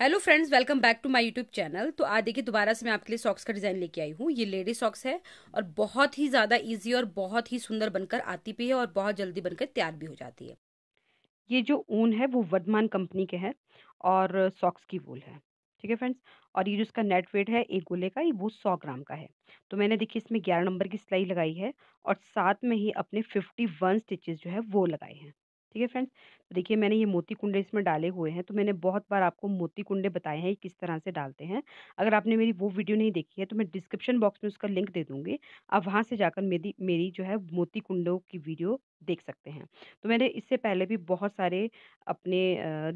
Hello friends welcome back to my YouTube channel तो आज देखिए दोबारा से मैं आपके लिए सॉक्स का डिज़ाइन लेके आई हूँ ये लेडी सॉक्स है और बहुत ही ज़्यादा इजी और बहुत ही सुंदर बनकर आती भी है और बहुत जल्दी बनकर तैयार भी हो जाती है ये जो ऊन है वो वर्धमान कंपनी के है और सॉक्स की वूल है ठीक है फ्रेंड्स और ये जो इसका नेट वेट है एक गोले का ये वो सौ ग्राम का है तो मैंने देखिए इसमें ग्यारह नंबर की सिलाई लगाई है और साथ में ही अपने फिफ्टी वन स्टिचेज जो है वो लगाए हैं ठीक है फ्रेंड्स तो देखिए मैंने ये मोती कुंडे इसमें डाले हुए हैं तो मैंने बहुत बार आपको मोती कुंडे बताए हैं ये किस तरह से डालते हैं अगर आपने मेरी वो वीडियो नहीं देखी है तो मैं डिस्क्रिप्शन बॉक्स में उसका लिंक दे दूँगी आप वहाँ से जाकर मेरी मेरी जो है मोती कुंडों की वीडियो देख सकते हैं तो मैंने इससे पहले भी बहुत सारे अपने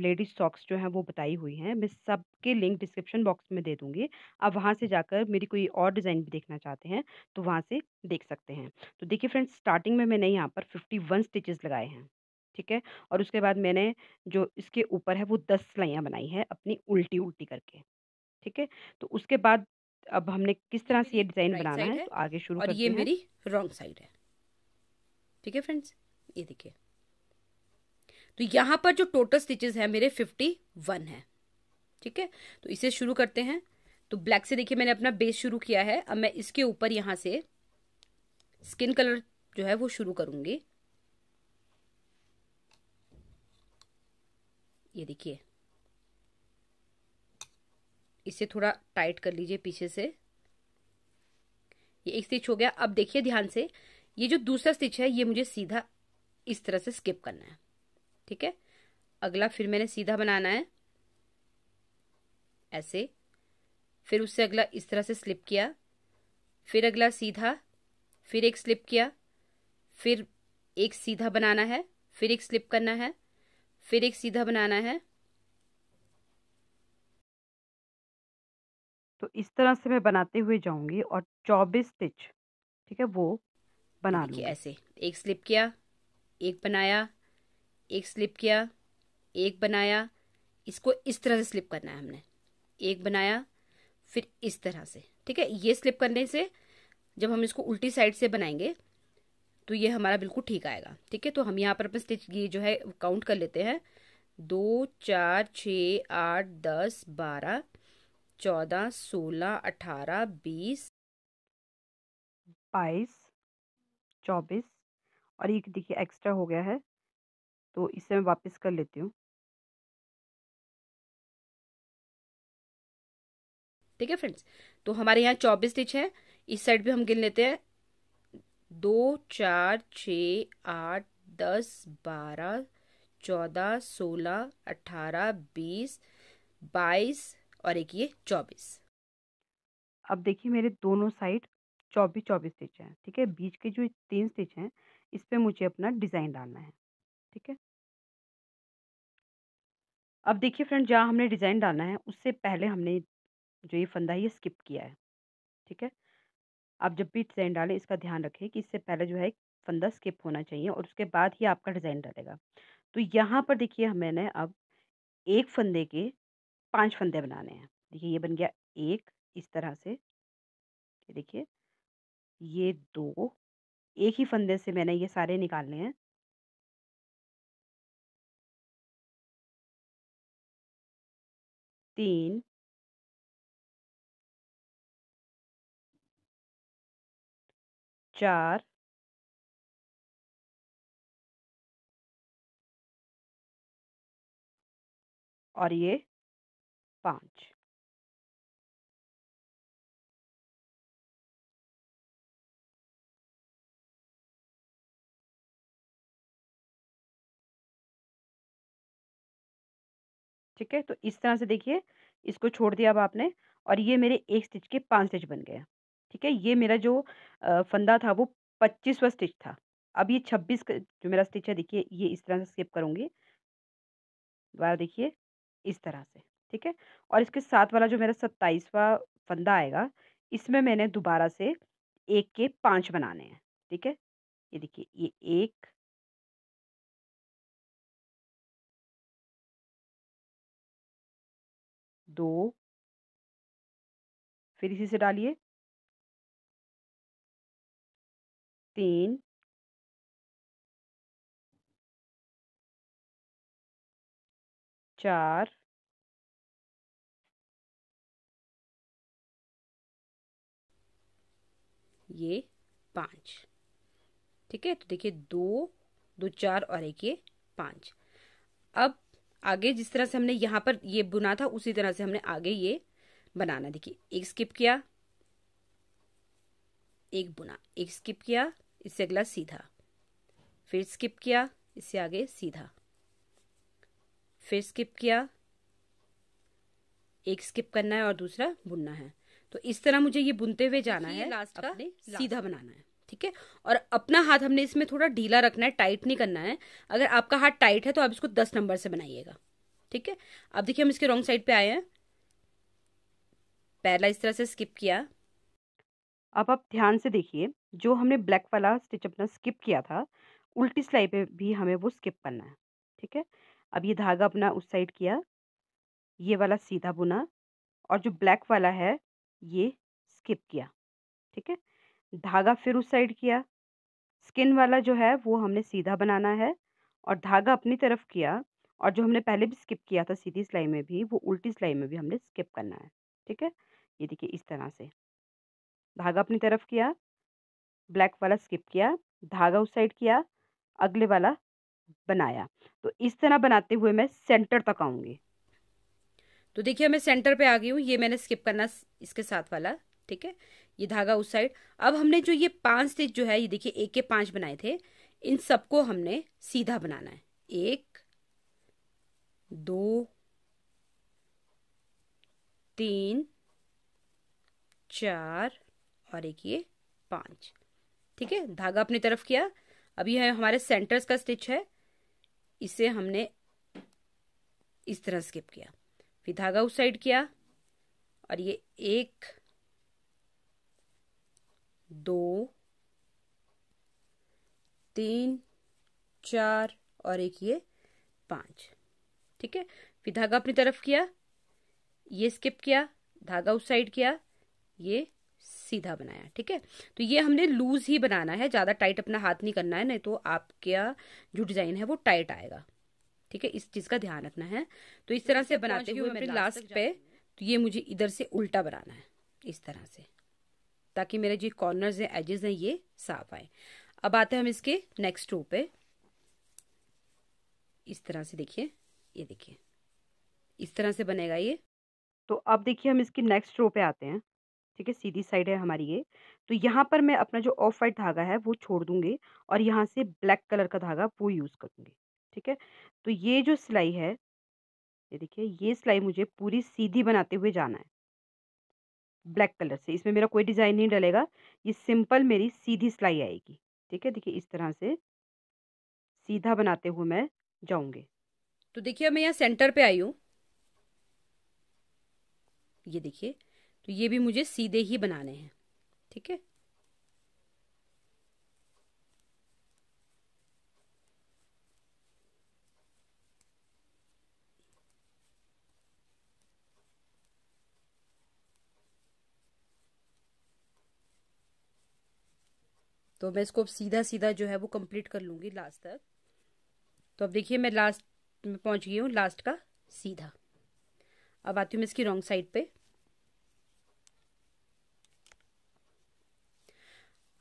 लेडीज सॉक्स जो हैं वो बताई हुई हैं मैं सबके लिंक डिस्क्रिप्शन बॉक्स में दे दूँगी आप वहाँ से जाकर मेरी कोई और डिज़ाइन भी देखना चाहते हैं तो वहाँ से देख सकते हैं तो देखिए फ्रेंड्स स्टार्टिंग में मैंने यहाँ पर फिफ्टी वन स्टिचेज़ लगाए हैं ठीक है और उसके बाद मैंने जो इसके ऊपर है वो दस सिलाइयाँ बनाई है अपनी उल्टी उल्टी करके ठीक है तो उसके बाद अब हमने किस तरह से ये डिज़ाइन right बनाना है, तो आगे शुरू और ये मेरी रॉन्ग साइड है ठीक है फ्रेंड्स ये देखिए तो यहाँ पर जो टोटल स्टिचेस है मेरे फिफ्टी वन है ठीक है तो इसे शुरू करते हैं तो ब्लैक से देखिए मैंने अपना बेस शुरू किया है अब मैं इसके ऊपर यहाँ से स्किन कलर जो है वो शुरू करूँगी ये देखिए इसे थोड़ा टाइट कर लीजिए पीछे से ये एक स्टिच हो गया अब देखिए ध्यान से ये जो दूसरा स्टिच है ये मुझे सीधा इस तरह से स्किप करना है ठीक है अगला फिर मैंने सीधा बनाना है ऐसे फिर उससे अगला इस तरह से स्लिप किया फिर अगला सीधा फिर एक स्लिप किया फिर एक सीधा बनाना है फिर एक स्लिप करना है फिर एक सीधा बनाना है तो इस तरह से मैं बनाते हुए जाऊंगी और चौबीस स्टिच ठीक है वो बना लूंगी ऐसे एक स्लिप किया एक बनाया एक स्लिप किया एक बनाया इसको इस तरह से स्लिप करना है हमने एक बनाया फिर इस तरह से ठीक है ये स्लिप करने से जब हम इसको उल्टी साइड से बनाएंगे तो ये हमारा बिल्कुल ठीक आएगा ठीक है तो हम यहाँ पर अपने स्टिच ये जो है काउंट कर लेते हैं दो चार छ आठ दस बारह चौदह सोलह अठारह बीस बाईस चौबीस और एक देखिए एक्स्ट्रा हो गया है तो इसे मैं वापस कर लेती हूँ ठीक है फ्रेंड्स तो हमारे यहाँ चौबीस स्टिच है इस साइड भी हम गिन लेते हैं दो चार छ आठ दस बारह चौदह सोलह अठारह बीस बाईस और एक ये चौबीस अब देखिए मेरे दोनों साइड चौबीस चौबीस स्टिच हैं ठीक है बीच के जो तीन स्टिच हैं इस पर मुझे अपना डिज़ाइन डालना है ठीक है अब देखिए फ्रेंड जहाँ हमने डिज़ाइन डालना है उससे पहले हमने जो ये फंदा ये स्किप किया है ठीक है आप जब भी डिज़ाइन डालें इसका ध्यान रखें कि इससे पहले जो है फंदा स्किप होना चाहिए और उसके बाद ही आपका डिज़ाइन डालेगा तो यहाँ पर देखिए मैंने अब एक फंदे के पांच फंदे बनाने हैं देखिए ये बन गया एक इस तरह से देखिए ये दो एक ही फंदे से मैंने ये सारे निकालने हैं तीन चार और ये पांच ठीक है तो इस तरह से देखिए इसको छोड़ दिया अब आपने और ये मेरे एक स्टिच के पांच स्टिच बन गए ठीक है ये मेरा जो फंदा था वो पच्चीसवा स्टिच था अब ये छब्बीस जो मेरा स्टिच है देखिए ये इस तरह से स्किप करूँगी दोबारा देखिए इस तरह से ठीक है और इसके साथ वाला जो मेरा सत्ताईसवा फंदा आएगा इसमें मैंने दोबारा से एक के पाँच बनाने हैं ठीक है ये देखिए ये एक दो फिर इसी से डालिए तीन चार ये पांच ठीक है तो देखिए दो दो चार और एक ये पांच अब आगे जिस तरह से हमने यहां पर ये बुना था उसी तरह से हमने आगे ये बनाना देखिए एक स्किप किया एक बुना एक स्किप किया इससे अगला सीधा फिर स्किप किया इससे आगे सीधा फिर स्किप किया एक स्किप करना है और दूसरा बुनना है तो इस तरह मुझे ये बुनते हुए जाना है लास्ट का सीधा बनाना है ठीक है और अपना हाथ हमने इसमें थोड़ा ढीला रखना है टाइट नहीं करना है अगर आपका हाथ टाइट है तो आप इसको दस नंबर से बनाइएगा ठीक है अब देखिए हम इसके रॉन्ग साइड पे आए हैं पहला इस तरह से स्किप किया अब आप ध्यान से देखिए जो हमने ब्लैक वाला स्टिच अपना स्किप किया था उल्टी सिलाई पे भी हमें वो स्किप करना है ठीक है अब ये धागा अपना उस साइड किया ये वाला सीधा बुना और जो ब्लैक वाला है ये स्किप किया ठीक है धागा फिर उस साइड किया स्किन वाला जो है वो हमने सीधा बनाना है और धागा अपनी तरफ किया और जो हमने पहले भी स्किप किया था सीधी सिलाई में भी वो उल्टी सिलाई में भी हमने स्किप करना है ठीक है ये देखिए इस तरह से धागा अपनी तरफ किया ब्लैक वाला स्किप किया धागा उस साइड किया अगले वाला बनाया तो इस तरह बनाते हुए मैं सेंटर तक आऊँगी तो देखिए मैं सेंटर पे आ गई हूँ ये मैंने स्किप करना इसके साथ वाला ठीक है ये धागा उस साइड अब हमने जो ये पांच स्टिच जो है ये देखिए एक के पांच बनाए थे इन सबको हमने सीधा बनाना है एक दो तीन चार और एक ये पांच ठीक है धागा अपनी तरफ किया अभी है हमारे सेंटर्स का स्टिच है इसे हमने इस तरह स्किप किया फिर धागा उस साइड किया और ये एक दो तीन चार और एक ये पांच ठीक है फिर धागा अपनी तरफ किया ये स्किप किया धागा उस साइड किया ये सीधा बनाया ठीक है तो ये हमने लूज ही बनाना है ज़्यादा टाइट अपना हाथ नहीं करना है नहीं तो आपका जो डिज़ाइन है वो टाइट आएगा ठीक है इस चीज़ का ध्यान रखना है तो इस तरह से तो बनाते हुए मेरे लास्ट पे तो ये मुझे इधर से उल्टा बनाना है इस तरह से ताकि मेरे जो कॉर्नर्स है एजेस हैं ये साफ आए अब आते हैं हम इसके नेक्स्ट रो पे इस तरह से देखिए ये देखिए इस तरह से बनेगा ये तो अब देखिए हम इसके नेक्स्ट रो पे आते हैं ठीक है सीधी साइड है हमारी ये तो यहाँ पर मैं अपना जो ऑफ वाइट धागा है वो छोड़ दूँगी और यहाँ से ब्लैक कलर का धागा वो यूज़ करूँगी ठीक है तो ये जो सिलाई है ये देखिए ये सिलाई मुझे पूरी सीधी बनाते हुए जाना है ब्लैक कलर से इसमें मेरा कोई डिज़ाइन नहीं डलेगा ये सिंपल मेरी सीधी सिलाई आएगी ठीक है देखिए इस तरह से सीधा बनाते हुए मैं जाऊंगी तो देखिए मैं यहाँ सेंटर पे आई हूँ ये देखिए तो ये भी मुझे सीधे ही बनाने हैं ठीक है तो मैं इसको अब सीधा सीधा जो है वो कंप्लीट कर लूँगी लास्ट तक तो अब देखिए मैं लास्ट में पहुंच गई हूँ लास्ट का सीधा अब आती हूँ मैं इसकी रॉन्ग साइड पे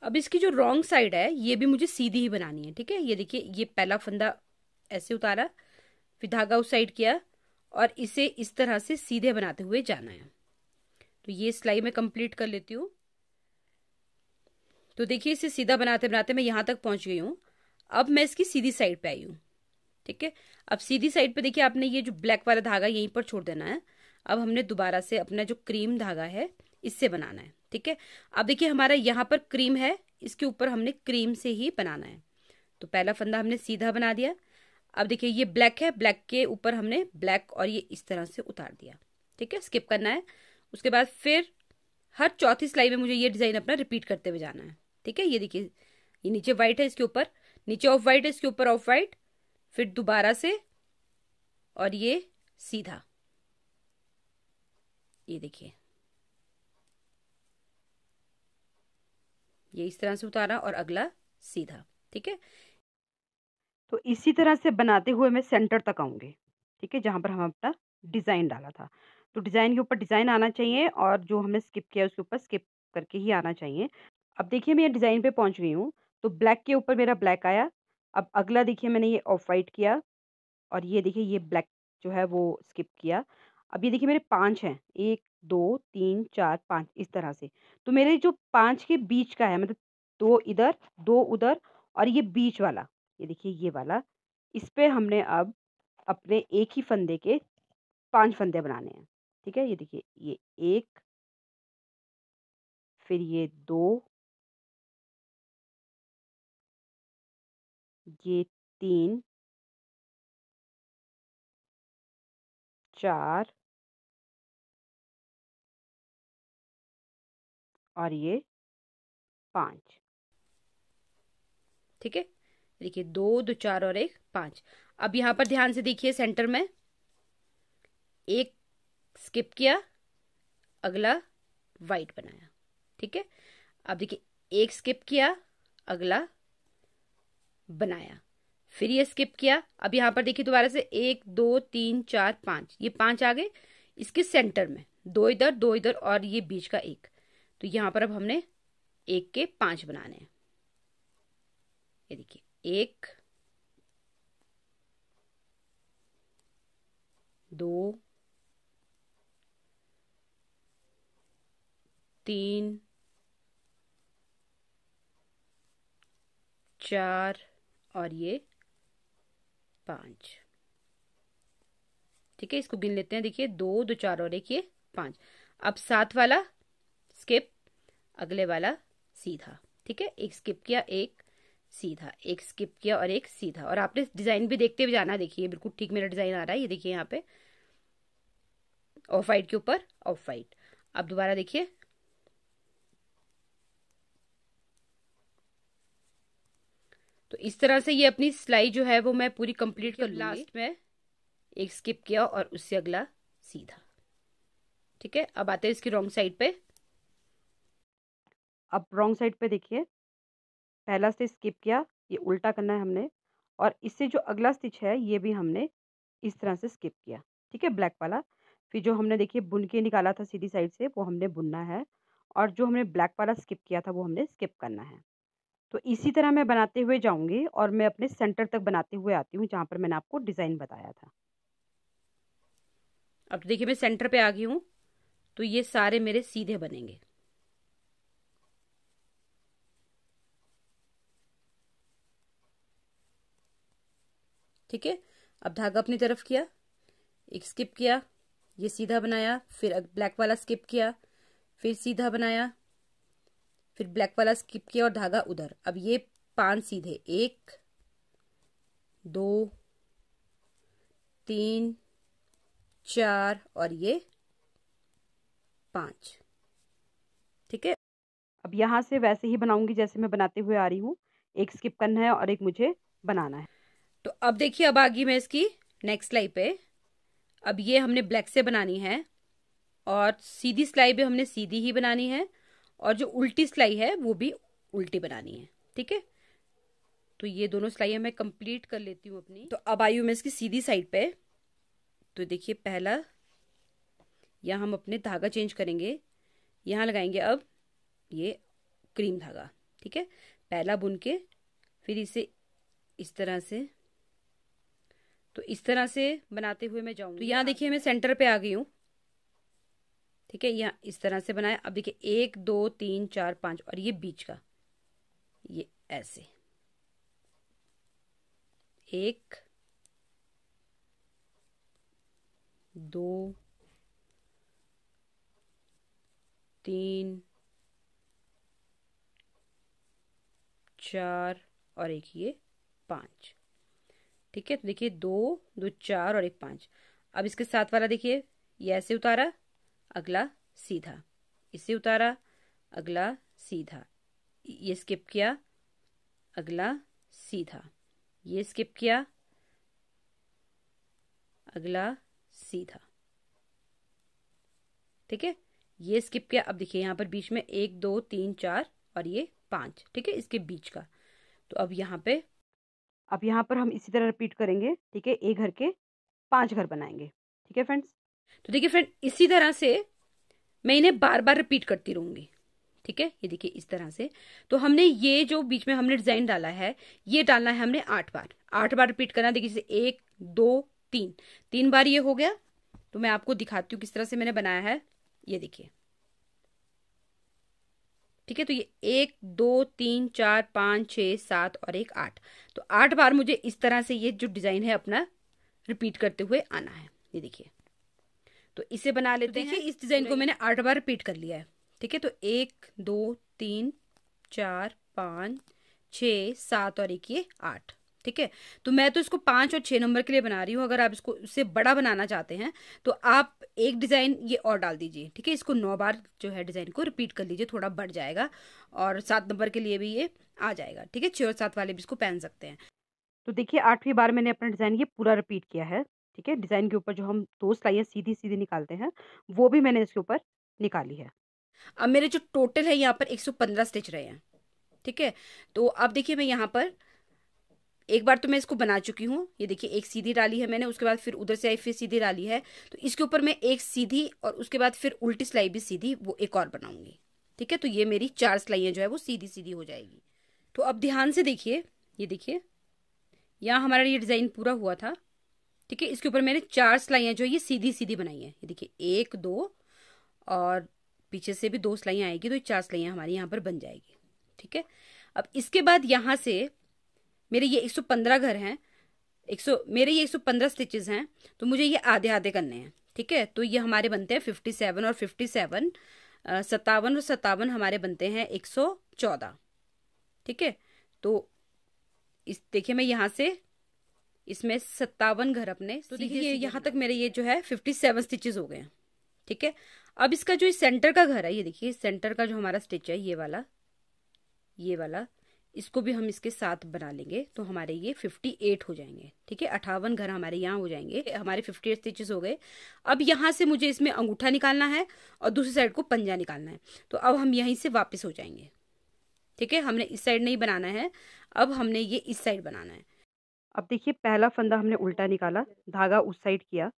अब इसकी जो रॉन्ग साइड है ये भी मुझे सीधी ही बनानी है ठीक है ये देखिए ये पहला फंदा ऐसे उतारा फिर धागा उस साइड किया और इसे इस तरह से सीधे बनाते हुए जाना है तो ये सिलाई मैं कंप्लीट कर लेती हूँ तो देखिए इसे सीधा बनाते बनाते मैं यहाँ तक पहुँच गई हूँ अब मैं इसकी सीधी साइड पे आई हूँ ठीक है अब सीधी साइड पे देखिए आपने ये जो ब्लैक वाला धागा यहीं पर छोड़ देना है अब हमने दोबारा से अपना जो क्रीम धागा है इससे बनाना है ठीक है अब देखिए हमारा यहाँ पर क्रीम है इसके ऊपर हमने क्रीम से ही बनाना है तो पहला फंदा हमने सीधा बना दिया अब देखिए ये ब्लैक है ब्लैक के ऊपर हमने ब्लैक और ये इस तरह से उतार दिया ठीक है स्किप करना है उसके बाद फिर हर चौथी सिलाई में मुझे ये डिज़ाइन अपना रिपीट करते हुए जाना है ठीक है ये देखिए ये नीचे वाइट है इसके ऊपर नीचे ऑफ वाइट है इसके ऊपर ऑफ वाइट फिर दोबारा से और ये सीधा ये देखिए ये इस तरह से उतारा और अगला सीधा ठीक है तो इसी तरह से बनाते हुए मैं सेंटर तक आऊँगी ठीक है जहाँ पर हम अपना डिज़ाइन डाला था तो डिज़ाइन के ऊपर डिज़ाइन आना चाहिए और जो हमने स्किप किया उसके ऊपर स्किप करके ही आना चाहिए अब देखिए मैं ये डिज़ाइन पे पहुंच गई हूँ तो ब्लैक के ऊपर मेरा ब्लैक आया अब अगला देखिए मैंने ये ऑफ वाइट किया और ये देखिए ये ब्लैक जो है वो स्किप किया अब ये देखिए मेरे पांच हैं एक दो तीन चार पाँच इस तरह से तो मेरे जो पांच के बीच का है मतलब दो इधर दो उधर और ये बीच वाला ये देखिए ये वाला इस पर हमने अब अपने एक ही फंदे के पांच फंदे बनाने हैं ठीक है ये देखिए ये एक फिर ये दो ये तीन चार और ये पाँच ठीक है देखिए दो दो चार और एक पाँच अब यहाँ पर ध्यान से देखिए सेंटर में एक स्किप किया अगला वाइट बनाया ठीक है अब देखिए एक स्किप किया अगला बनाया फिर ये स्किप किया अब यहाँ पर देखिए दोबारा से एक दो तीन चार पाँच ये पाँच आ गए इसके सेंटर में दो इधर दो इधर और ये बीच का एक तो यहाँ पर अब हमने एक के पांच बनाने हैं ये देखिए एक दो तीन चार और ये पांच ठीक है इसको गिन लेते हैं देखिए दो दो चार और एक ये पांच अब सात वाला स्किप अगले वाला सीधा ठीक है एक स्किप किया एक सीधा एक स्किप किया और एक सीधा और आपने डिजाइन भी देखते हुए जाना देखिए बिल्कुल ठीक मेरा डिजाइन आ रहा है ये देखिए यहाँ पे ऑफ वाइट के ऊपर ऑफ वाइट अब दोबारा देखिए तो इस तरह से ये अपनी सिलाई जो है वो मैं पूरी कंप्लीट कर लास्ट में एक स्किप किया और उससे अगला सीधा ठीक है अब आते हैं इसकी रॉन्ग साइड पे अब रॉन्ग साइड पे देखिए पहला स्टिच स्किप किया ये उल्टा करना है हमने और इससे जो अगला स्टिच है ये भी हमने इस तरह से स्किप किया ठीक है ब्लैक वाला फिर जो हमने देखिए बुन के निकाला था सीधी साइड से वो हमने बुनना है और जो हमने ब्लैक वाला स्किप किया था वो हमने स्किप करना है तो इसी तरह मैं बनाते हुए जाऊंगी और मैं अपने सेंटर तक बनाते हुए आती हूँ जहाँ पर मैंने आपको डिज़ाइन बताया था अब देखिए मैं सेंटर पे आ गई हूँ तो ये सारे मेरे सीधे बनेंगे ठीक है अब धागा अपनी तरफ किया एक स्किप किया ये सीधा बनाया फिर ब्लैक वाला स्किप किया फिर सीधा बनाया फिर ब्लैक वाला स्किप किया और धागा उधर अब ये पांच सीधे एक दो तीन चार और ये पांच ठीक है अब यहां से वैसे ही बनाऊंगी जैसे मैं बनाते हुए आ रही हूँ एक स्किप करना है और एक मुझे बनाना है तो अब देखिए अब आगे मैं इसकी नेक्स्ट स्लाई पे अब ये हमने ब्लैक से बनानी है और सीधी सिलाई भी हमने सीधी ही बनानी है और जो उल्टी सिलाई है वो भी उल्टी बनानी है ठीक है तो ये दोनों सिलाई मैं कंप्लीट कर लेती हूँ अपनी तो अब आई हूँ मैं इसकी सीधी साइड पे तो देखिए पहला यहाँ हम अपने धागा चेंज करेंगे यहाँ लगाएंगे अब ये क्रीम धागा ठीक है पहला बुन के फिर इसे इस तरह से तो इस तरह से बनाते हुए मैं जाऊंगी तो यहाँ देखिए मैं सेंटर पे आ गई हूँ ठीक है यहाँ इस तरह से बनाया अब देखिए एक दो तीन चार पाँच और ये बीच का ये ऐसे एक दो तीन चार और एक ये पाँच ठीक है तो देखिए दो दो चार और एक पांच अब इसके साथ वाला देखिए यह ऐसे उतारा अगला सीधा इसे उतारा अगला सीधा ये स्किप किया अगला सीधा ये स्किप किया अगला सीधा ठीक है ये स्किप किया अब देखिए यहां पर बीच में एक दो तीन चार और ये पांच ठीक है इसके बीच का तो अब यहां पे अब यहाँ पर हम इसी तरह रिपीट करेंगे ठीक है एक घर के पांच घर बनाएंगे ठीक है फ्रेंड्स तो देखिए फ्रेंड इसी तरह से मैं इन्हें बार बार रिपीट करती रहूंगी ठीक है ये देखिए इस तरह से तो हमने ये जो बीच में हमने डिजाइन डाला है ये डालना है हमने आठ बार आठ बार रिपीट करना देखिए जैसे एक दो तीन तीन बार ये हो गया तो मैं आपको दिखाती हूँ किस तरह से मैंने बनाया है ये देखिए ठीक है तो ये एक दो तीन चार पांच छ सात और एक आठ तो आठ बार मुझे इस तरह से ये जो डिज़ाइन है अपना रिपीट करते हुए आना है ये देखिए तो इसे बना तो लेते तो हैं देखिए इस डिज़ाइन को मैंने आठ बार रिपीट कर लिया है ठीक है तो एक दो तीन चार पांच छ सात और एक ये आठ ठीक है तो मैं तो इसको पाँच और छः नंबर के लिए बना रही हूँ अगर आप इसको इससे बड़ा बनाना चाहते हैं तो आप एक डिज़ाइन ये और डाल दीजिए ठीक है इसको नौ बार जो है डिज़ाइन को रिपीट कर लीजिए थोड़ा बढ़ जाएगा और सात नंबर के लिए भी ये आ जाएगा ठीक है छः और सात वाले भी इसको पहन सकते हैं तो देखिए आठवीं बार मैंने अपना डिज़ाइन ये पूरा रिपीट किया है ठीक है डिज़ाइन के ऊपर जो हम दो सिलाइयाँ सीधी सीधी निकालते हैं वो भी मैंने इसके ऊपर निकाली है अब मेरे जो टोटल है यहाँ पर एक सौ पंद्रह स्टिच रहे हैं ठीक है तो अब देखिए मैं यहाँ पर एक बार तो मैं इसको बना चुकी हूँ ये देखिए एक सीधी डाली है मैंने उसके बाद फिर उधर से आई फिर सीधी डाली है तो इसके ऊपर मैं एक सीधी और उसके बाद फिर उल्टी सिलाई भी सीधी वो एक और बनाऊंगी ठीक है तो ये मेरी चार सिलाइयाँ जो है वो सीधी सीधी हो जाएगी तो अब ध्यान से देखिए ये देखिए यहाँ हमारा ये डिज़ाइन पूरा हुआ था ठीक है इसके ऊपर मैंने चार सिलाइयाँ जो है ये सीधी सीधी बनाई है ये देखिए एक दो और पीछे से भी दो सिलाइयाँ आएगी तो ये चार सिलाइयाँ हमारी यहाँ पर बन जाएगी ठीक है अब इसके बाद यहाँ से मेरे ये 115 घर हैं 100 मेरे ये 115 स्टिचेस हैं तो मुझे ये आधे आधे करने हैं ठीक है तो ये हमारे बनते हैं 57 और 57 सत्तावन और सत्तावन हमारे बनते हैं 114 ठीक है तो इस देखिए मैं यहाँ से इसमें सत्तावन घर अपने तो देखिए यहाँ तक मेरे ये जो है फिफ्टी सेवन स्टिचेज हो गए हैं ठीक है अब इसका जो इस सेंटर का घर है ये देखिए सेंटर का जो हमारा स्टिच है ये वाला ये वाला इसको भी हम इसके साथ बना लेंगे तो हमारे ये 58 हो जाएंगे ठीक है अठावन घर हमारे यहाँ हो जाएंगे हमारे 58 स्टिचेस हो गए अब यहाँ से मुझे इसमें अंगूठा निकालना है और दूसरी साइड को पंजा निकालना है तो अब हम यहीं से वापस हो जाएंगे ठीक है हमने इस साइड नहीं बनाना है अब हमने ये इस साइड बनाना है अब देखिए पहला फंदा हमने उल्टा निकाला धागा उस साइड किया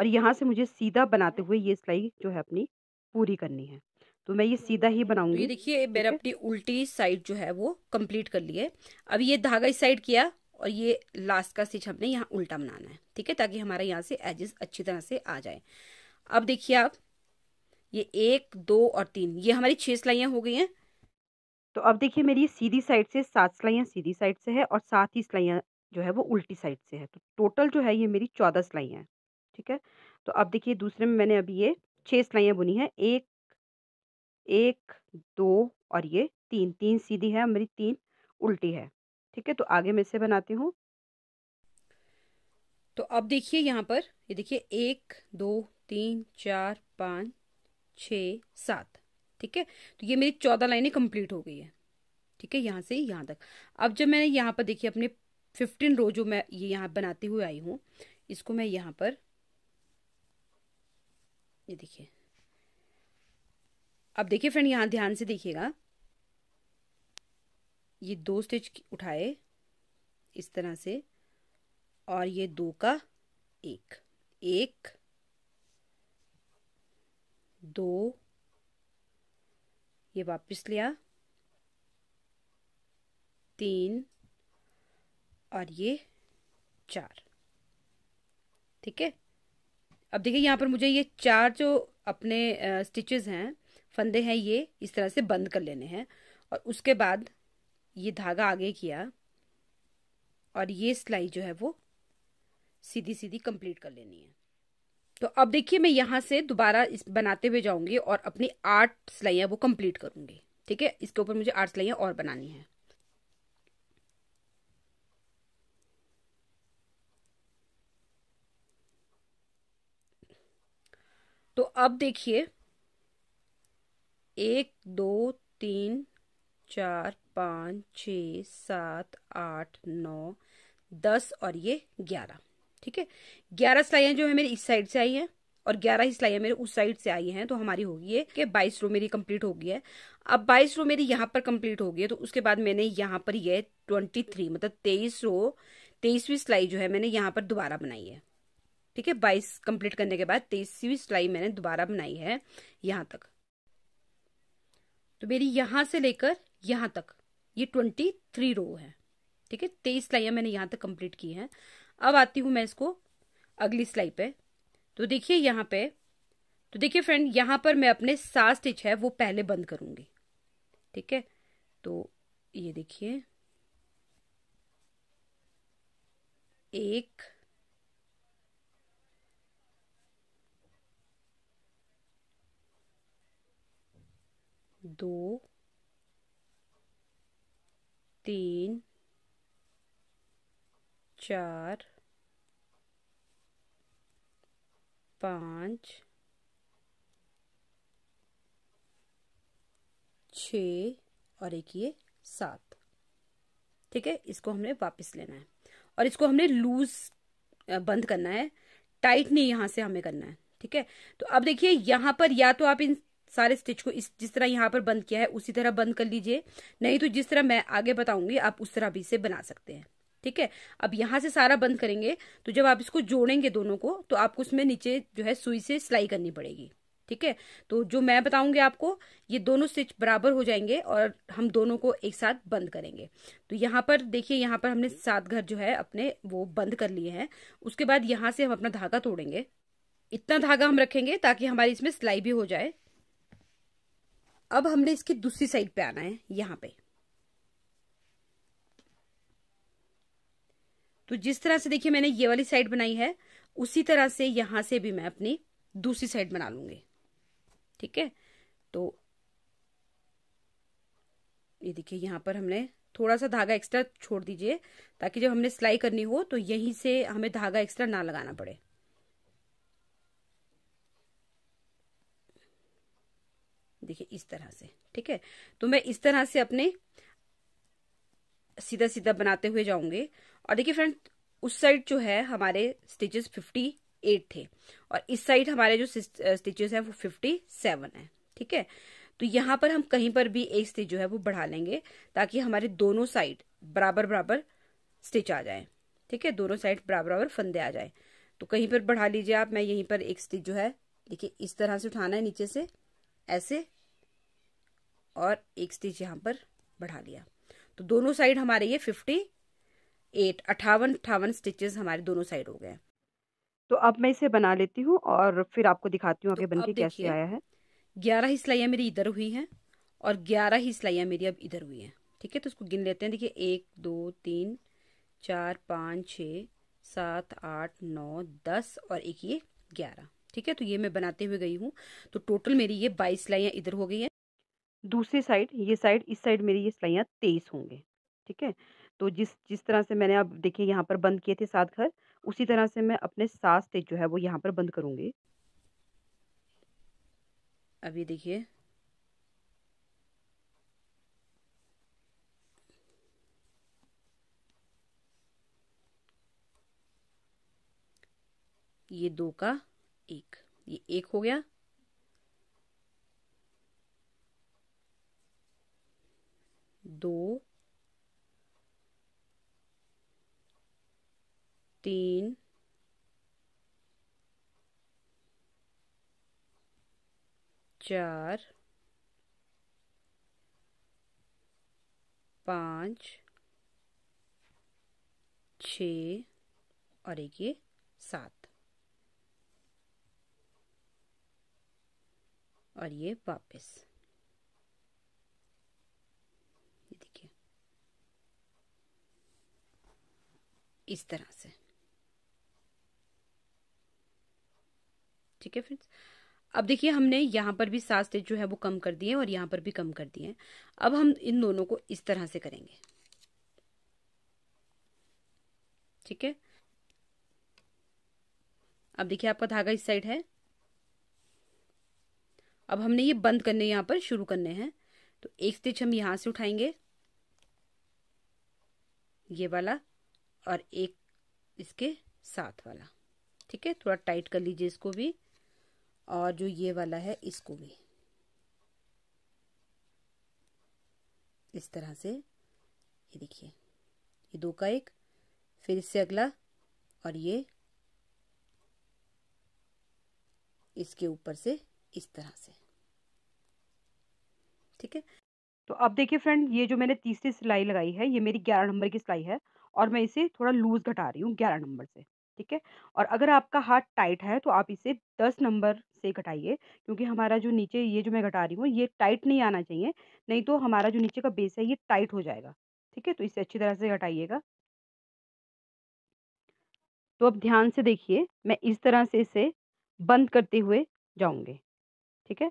और यहाँ से मुझे सीधा बनाते हुए ये सिलाई जो है अपनी पूरी करनी है तो मैं ये सीधा ही बनाऊंगी तो ये देखिए मेरा अपनी उल्टी साइड जो है वो कंप्लीट कर ली है अब ये धागा इस साइड किया और ये लास्ट का स्टिच हमने यहाँ उल्टा बनाना है ठीक है ताकि हमारा यहाँ से एजेस अच्छी तरह से आ जाए अब देखिए आप ये एक दो और तीन ये हमारी छह सिलाइयाँ हो गई हैं तो अब देखिए मेरी सीधी साइड से सात सिलाइयाँ सीधी साइड से है और सात ही सिलाइयाँ जो है वो उल्टी साइड से है तो टोटल जो है ये मेरी चौदह सिलाइयाँ हैं ठीक है तो अब देखिए दूसरे में मैंने अभी ये छह सिलाइयाँ बुनी है एक एक दो और ये तीन तीन सीधी है मेरी तीन उल्टी है ठीक है तो आगे मैं इसे बनाती हूँ तो अब देखिए यहाँ पर ये देखिए एक दो तीन चार पाँच छ सात ठीक है तो ये मेरी चौदह लाइनें कंप्लीट हो गई है ठीक है यहाँ से यहाँ तक अब जब मैंने यहाँ पर देखिए अपने फिफ्टीन रो जो मैं ये यहाँ बनाती हुई आई हूँ इसको मैं यहाँ पर ये देखिए अब देखिए फ्रेंड यहाँ ध्यान से देखिएगा ये दो स्टिच उठाए इस तरह से और ये दो का एक एक दो ये वापस लिया तीन और ये चार ठीक है अब देखिए यहाँ पर मुझे ये चार जो अपने स्टिचेस हैं फंदे हैं ये इस तरह से बंद कर लेने हैं और उसके बाद ये धागा आगे किया और ये सिलाई जो है वो सीधी सीधी कंप्लीट कर लेनी है तो अब देखिए मैं यहाँ से दोबारा इस बनाते हुए जाऊंगी और अपनी आठ सिलाइयाँ वो कंप्लीट करूंगी ठीक है इसके ऊपर मुझे आठ सिलाइयाँ और बनानी है तो अब देखिए एक दो तीन चार पाँच छ सात आठ नौ दस और ये ग्यारह ठीक है ग्यारह सिलाइयाँ जो है मेरी इस साइड से आई हैं और ग्यारह ही सिलाइयाँ मेरे उस साइड से आई हैं तो हमारी होगी ये कि बाईस रो मेरी कंप्लीट होगी है अब बाईस रो मेरी यहाँ पर कंप्लीट होगी है तो उसके बाद मैंने यहाँ पर ये ट्वेंटी थ्री मतलब तेईस रो तेईसवीं सिलाई जो है मैंने यहाँ पर दोबारा बनाई है ठीक है बाईस कंप्लीट करने के बाद तेईसवीं सिलाई मैंने दोबारा बनाई है यहाँ तक तो मेरी यहां से लेकर यहां तक ये ट्वेंटी थ्री रो है ठीक है तेईस स्लाइया मैंने यहां तक कंप्लीट की हैं अब आती हूं मैं इसको अगली सिलाई पे तो देखिए यहां पे तो देखिए फ्रेंड यहां पर मैं अपने सात स्टिच है वो पहले बंद करूंगी ठीक है तो ये देखिए एक दो तीन चार पाँच छ और एक ये सात ठीक है इसको हमने वापस लेना है और इसको हमने लूज बंद करना है टाइट नहीं यहां से हमें करना है ठीक है तो अब देखिए यहां पर या तो आप इन सारे स्टिच को इस जिस तरह यहाँ पर बंद किया है उसी तरह बंद कर लीजिए नहीं तो जिस तरह मैं आगे बताऊंगी आप उस तरह भी इसे बना सकते हैं ठीक है अब यहाँ से सारा बंद करेंगे तो जब आप इसको जोड़ेंगे दोनों को तो आपको उसमें नीचे जो है सुई से सिलाई करनी पड़ेगी ठीक है तो जो मैं बताऊंगी आपको ये दोनों स्टिच बराबर हो जाएंगे और हम दोनों को एक साथ बंद करेंगे तो यहाँ पर देखिए यहाँ पर हमने सात घर जो है अपने वो बंद कर लिए हैं उसके बाद यहाँ से हम अपना धागा तोड़ेंगे इतना धागा हम रखेंगे ताकि हमारी इसमें सिलाई भी हो जाए अब हमने इसकी दूसरी साइड पे आना है यहां पे तो जिस तरह से देखिए मैंने ये वाली साइड बनाई है उसी तरह से यहां से भी मैं अपनी दूसरी साइड बना लूंगी ठीक है तो ये देखिए यहां पर हमने थोड़ा सा धागा एक्स्ट्रा छोड़ दीजिए ताकि जब हमने सिलाई करनी हो तो यहीं से हमें धागा एक्स्ट्रा ना लगाना पड़े देखिए इस तरह से ठीक है तो मैं इस तरह से अपने सीधा सीधा बनाते हुए जाऊंगे और देखिए फ्रेंड उस साइड जो है हमारे स्टिचेस फिफ्टी एट थे और इस साइड हमारे जो स्टिचेस हैं वो फिफ्टी सेवन है ठीक है तो यहां पर हम कहीं पर भी एक स्टिच जो है वो बढ़ा लेंगे ताकि हमारे दोनों साइड बराबर बराबर स्टिच आ जाए ठीक है दोनों साइड बराबर बराबर फंदे आ जाए तो कहीं पर बढ़ा लीजिए आप मैं यहीं पर एक स्टिच जो है देखिए इस तरह से उठाना है नीचे से ऐसे और एक स्टिच यहाँ पर बढ़ा लिया तो दोनों साइड हमारे ये फिफ्टी एट अट्ठावन अट्ठावन स्टिचेस हमारे दोनों साइड हो गए तो अब मैं इसे बना लेती हूँ और फिर आपको दिखाती हूँ तो बनके कैसे आया है ग्यारह ही सिलाइयाँ मेरी इधर हुई हैं और ग्यारह ही सिलाइयाँ मेरी अब इधर हुई हैं ठीक है तो उसको गिन लेते हैं देखिए एक दो तीन चार पाँच छः सात आठ नौ दस और एक ये ग्यारह ठीक है तो ये मैं बनाते हुए गई हूँ तो टोटल मेरी ये बाईस सिलाइयाँ इधर हो गई हैं दूसरी साइड ये साइड इस साइड मेरी ये सिलाइयाँ तेईस होंगे ठीक है तो जिस जिस तरह से मैंने अब देखिए यहाँ पर बंद किए थे सात घर उसी तरह से मैं अपने सात स्टेज जो है वो यहाँ पर बंद करूँगी अभी देखिए ये दो का एक ये एक हो गया दो तीन चार पाँच छ और एक ये सात और ये वापस इस तरह से ठीक है फ्रेंड्स अब देखिए हमने यहाँ पर भी सात स्टेज जो है वो कम कर दिए और यहाँ पर भी कम कर दिए हैं अब हम इन दोनों को इस तरह से करेंगे ठीक है अब देखिए आपका धागा इस साइड है अब हमने ये बंद करने यहाँ पर शुरू करने हैं तो एक स्टिच हम यहाँ से उठाएंगे ये वाला और एक इसके साथ वाला ठीक है थोड़ा टाइट कर लीजिए इसको भी और जो ये वाला है इसको भी इस तरह से ये देखिए ये दो का एक फिर इससे अगला और ये इसके ऊपर से इस तरह से ठीक है तो अब देखिए फ्रेंड ये जो मैंने तीसरी सिलाई लगाई है ये मेरी ग्यारह नंबर की सिलाई है और मैं इसे थोड़ा लूज़ घटा रही हूँ ग्यारह नंबर से ठीक है और अगर आपका हाथ टाइट है तो आप इसे दस नंबर से घटाइए क्योंकि हमारा जो नीचे ये जो मैं घटा रही हूँ ये टाइट नहीं आना चाहिए नहीं तो हमारा जो नीचे का बेस है ये टाइट हो जाएगा ठीक है तो इसे अच्छी तरह से घटाइएगा तो अब ध्यान से देखिए मैं इस तरह से इसे बंद करते हुए जाऊँगी ठीक है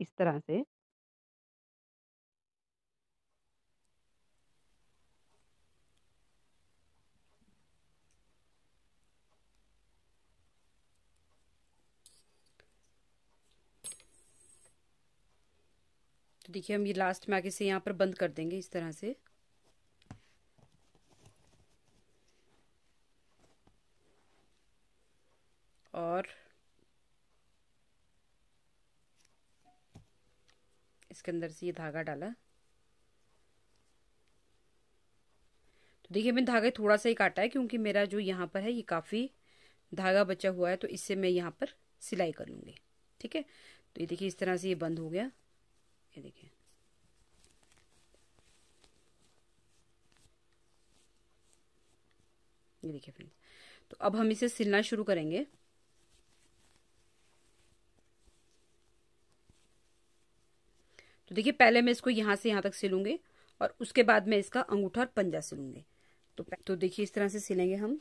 इस तरह से तो देखिए हम ये लास्ट में आगे से यहाँ पर बंद कर देंगे इस तरह से और इसके अंदर से ये धागा डाला तो देखिए मैंने धागा थोड़ा सा ही काटा है क्योंकि मेरा जो यहाँ पर है ये काफ़ी धागा बचा हुआ है तो इससे मैं यहाँ पर सिलाई कर लूँगी ठीक है तो ये देखिए इस तरह से ये बंद हो गया ये देखिए ये देखिए फ्रेंड्स तो अब हम इसे सिलना शुरू करेंगे देखिए पहले मैं इसको यहाँ से यहाँ तक सिलूंगी और उसके बाद मैं इसका अंगूठा और पंजा सिलूंगी तो तो देखिए इस तरह से सिलेंगे हम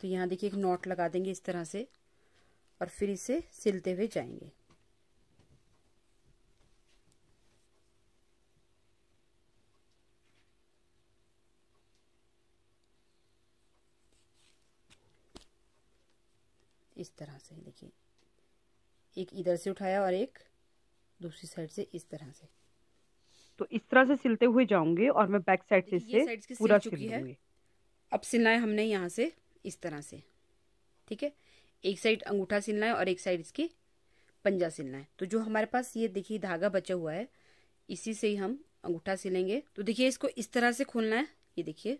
तो यहाँ देखिए एक नॉट लगा देंगे इस तरह से और फिर इसे सिलते हुए जाएंगे इस तरह से देखिए एक इधर से उठाया और एक दूसरी साइड से इस तरह से तो इस तरह से सिलते हुए जाऊंगे और मैं बैक साइड से इससे पूरा सिल है अब सिलना है हमने यहाँ से इस तरह से ठीक है एक साइड अंगूठा सिलना है और एक साइड इसकी पंजा सिलना है तो जो हमारे पास ये देखिए धागा बचा हुआ है इसी से ही हम अंगूठा सिलेंगे तो देखिए इसको इस तरह से खोलना है ये देखिए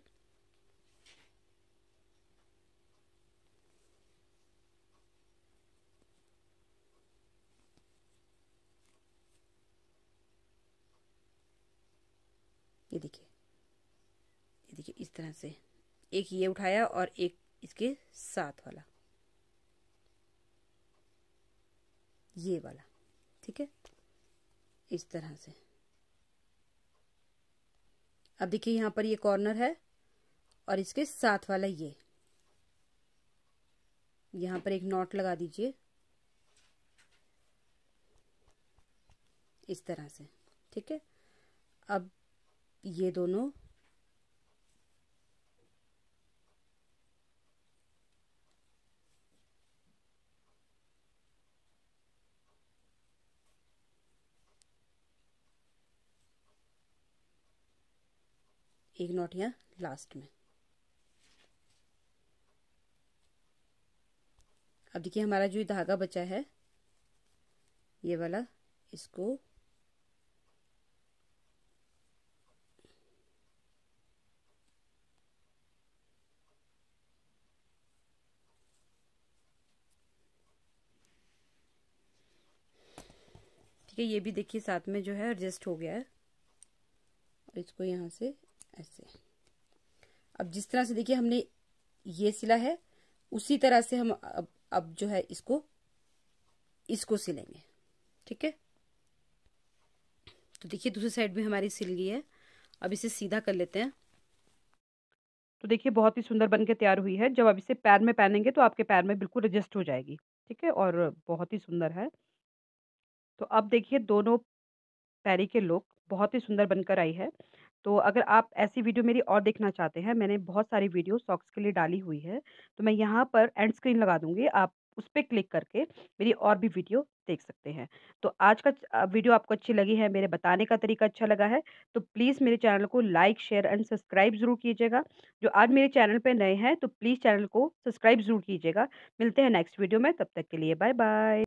तरह से एक ये उठाया और एक इसके साथ वाला ये वाला ठीक है इस तरह से अब देखिए यहाँ पर ये कॉर्नर है और इसके साथ वाला ये यहाँ पर एक नॉट लगा दीजिए इस तरह से ठीक है अब ये दोनों एक नोट यहाँ लास्ट में अब देखिए हमारा जो धागा बचा है ये वाला इसको ठीक है ये भी देखिए साथ में जो है एडजस्ट हो गया है और इसको यहाँ से ऐसे अब जिस तरह से देखिए हमने ये सिला है उसी तरह से हम अब अब जो है इसको इसको सिलेंगे ठीक है तो देखिए दूसरी साइड भी हमारी सिल गई है अब इसे सीधा कर लेते हैं तो देखिए बहुत ही सुंदर बन के तैयार हुई है जब आप इसे पैर में पहनेंगे तो आपके पैर में बिल्कुल एडजस्ट हो जाएगी ठीक है और बहुत ही सुंदर है तो अब देखिए दोनों पैरी के लुक बहुत ही सुंदर बनकर आई है तो अगर आप ऐसी वीडियो मेरी और देखना चाहते हैं, मैंने बहुत सारी वीडियो सॉक्स के लिए डाली हुई है, तो मैं यहाँ पर एंड स्क्रीन लगा दूँगी, आप उस पर क्लिक करके मेरी और भी वीडियो देख सकते हैं। तो आज का वीडियो आपको अच्छी लगी है, मेरे बताने का तरीका अच्छा लगा है, तो प्लीज़ मेरे चैनल को लाइक, शेयर एंड सब्सक्राइब ज़रूर कीजिएगा। जो आज मेरे चैनल पर नए हैं, तो प्लीज़ चैनल को सब्सक्राइब ज़रूर कीजिएगा। मिलते हैं नेक्स्ट वीडियो में, तब तक के लिए बाय-बाय।